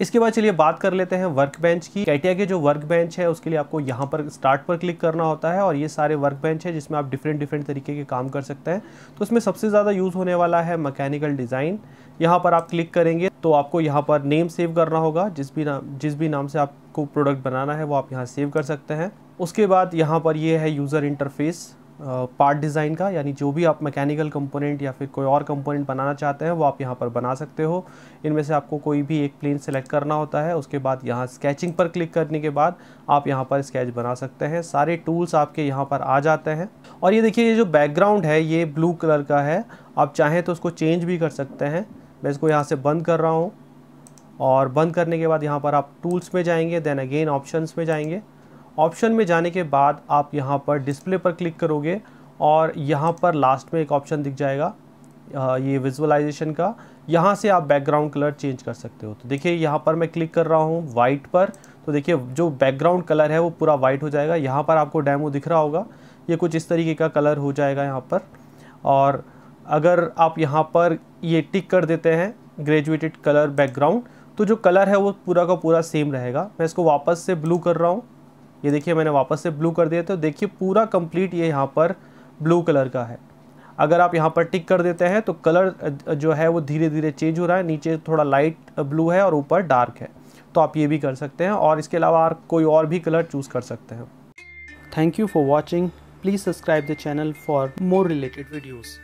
इसके बाद चलिए बात कर लेते हैं वर्क बेंच की कैटिया के जो वर्क बेंच है उसके लिए आपको यहाँ पर स्टार्ट पर क्लिक करना होता है और ये सारे वर्क बेंच है जिसमें आप डिफरेंट डिफरेंट तरीके के काम कर सकते हैं तो इसमें सबसे ज़्यादा यूज़ होने वाला है मैकेनिकल डिज़ाइन यहाँ पर आप क्लिक करेंगे तो आपको यहाँ पर नेम सेव करना होगा जिस भी नाम जिस भी नाम से आपको प्रोडक्ट बनाना है वो आप यहाँ सेव कर सकते हैं उसके बाद यहाँ पर ये है यूज़र इंटरफेस पार्ट डिज़ाइन का यानी जो भी आप मैकेनिकल कंपोनेंट या फिर कोई और कंपोनेंट बनाना चाहते हैं वो आप यहाँ पर बना सकते हो इनमें से आपको कोई भी एक प्लेन सेलेक्ट करना होता है उसके बाद यहाँ स्केचिंग पर क्लिक करने के बाद आप यहाँ पर स्केच बना सकते हैं सारे टूल्स आपके यहाँ पर आ जाते हैं और ये देखिए ये जो बैकग्राउंड है ये ब्लू कलर का है आप चाहें तो उसको चेंज भी कर सकते हैं मैं इसको यहाँ से बंद कर रहा हूँ और बंद करने के बाद यहाँ पर आप टूल्स में जाएंगे देन अगेन ऑप्शंस में जाएंगे ऑप्शन में जाने के बाद आप यहाँ पर डिस्प्ले पर क्लिक करोगे और यहाँ पर लास्ट में एक ऑप्शन दिख जाएगा ये विजुअलाइजेशन का यहाँ से आप बैकग्राउंड कलर चेंज कर सकते हो तो देखिए यहाँ पर मैं क्लिक कर रहा हूँ वाइट पर तो देखिए जो बैकग्राउंड कलर है वो पूरा वाइट हो जाएगा यहाँ पर आपको डैमो दिख रहा होगा ये कुछ इस तरीके का कलर हो जाएगा यहाँ पर और अगर आप यहाँ पर ये टिक कर देते हैं ग्रेजुएटेड कलर बैकग्राउंड तो जो कलर है वो पूरा का पूरा सेम रहेगा मैं इसको वापस से ब्लू कर रहा हूँ ये देखिए मैंने वापस से ब्लू कर दिया तो देखिए पूरा कंप्लीट ये यहाँ पर ब्लू कलर का है अगर आप यहाँ पर टिक कर देते हैं तो कलर जो है वो धीरे धीरे चेंज हो रहा है नीचे थोड़ा लाइट ब्लू है और ऊपर डार्क है तो आप ये भी कर सकते हैं और इसके अलावा आप कोई और भी कलर चूज़ कर सकते हैं thank you for watching please subscribe the channel for more related videos